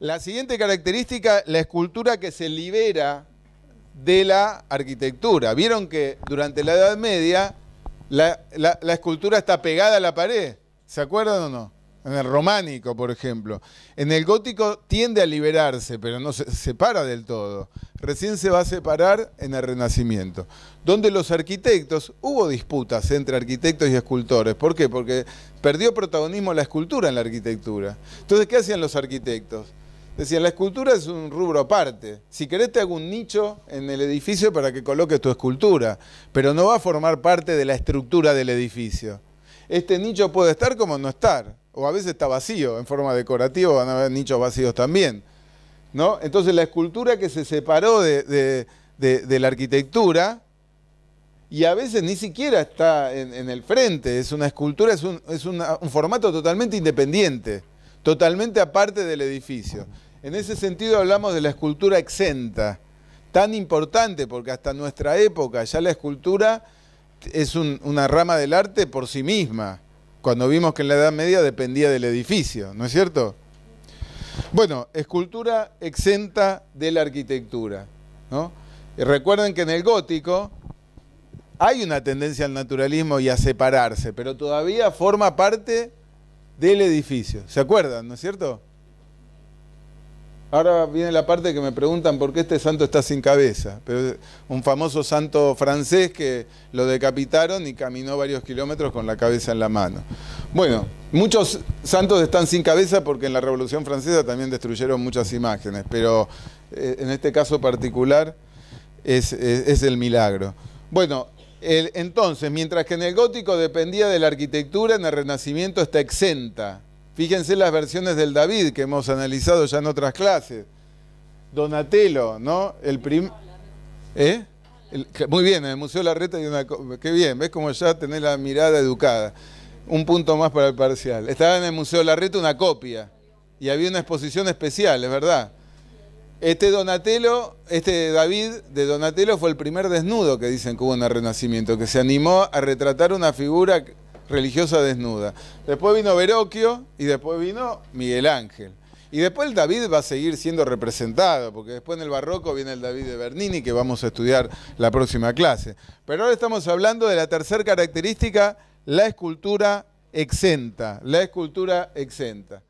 La siguiente característica, la escultura que se libera de la arquitectura. Vieron que durante la Edad Media la, escultura está pegada a la pared, ¿se acuerdan o no? En el románico, por ejemplo. En el gótico tiende a liberarse, pero no se separa del todo. Recién se va a separar en el Renacimiento, donde los arquitectos, hubo disputas entre arquitectos y escultores. ¿Por qué? Porque perdió protagonismo la escultura en la arquitectura. Entonces, ¿qué hacían los arquitectos? Decía, la escultura es un rubro aparte. Si querés te hago un nicho en el edificio para que coloques tu escultura, pero no va a formar parte de la estructura del edificio. Este nicho puede estar como no estar, o a veces está vacío, en forma decorativa van a haber nichos vacíos también. ¿no? Entonces la escultura que se separó de, la arquitectura, y a veces ni siquiera está en, el frente, es una escultura, es, un, un formato totalmente independiente, totalmente aparte del edificio. En ese sentido hablamos de la escultura exenta, tan importante porque hasta nuestra época ya la escultura es una rama del arte por sí misma, cuando vimos que en la Edad Media dependía del edificio, ¿no es cierto? Bueno, escultura exenta de la arquitectura. ¿no? Y recuerden que en el gótico hay una tendencia al naturalismo y a separarse, pero todavía forma parte del edificio. ¿Se acuerdan, no es cierto? Ahora viene la parte que me preguntan por qué este santo está sin cabeza. Pero un famoso santo francés que lo decapitaron y caminó varios kilómetros con la cabeza en la mano. Bueno, muchos santos están sin cabeza porque en la Revolución Francesa también destruyeron muchas imágenes, pero eh, en este caso particular es, el milagro. Bueno, entonces, mientras que en el gótico dependía de la arquitectura, en el Renacimiento está exenta Fíjense las versiones del David que hemos analizado ya en otras clases. Donatello, ¿no? El prim... ¿Eh? muy bien, en el Museo La Reta hay una... Qué bien, ¿ves como ya tenés la mirada educada? Un punto más para el parcial. Estaba en el Museo La Reta una copia y había una exposición especial, es verdad. Este Donatello, este David de Donatello fue el primer desnudo que dicen que hubo en el Renacimiento, que se animó a retratar una figura religiosa desnuda. Después vino Verocchio y después vino Miguel Ángel. Y después el David va a seguir siendo representado, porque después en el barroco viene el David de Bernini, que vamos a estudiar la próxima clase. Pero ahora estamos hablando de la tercera característica, la escultura exenta. La escultura exenta.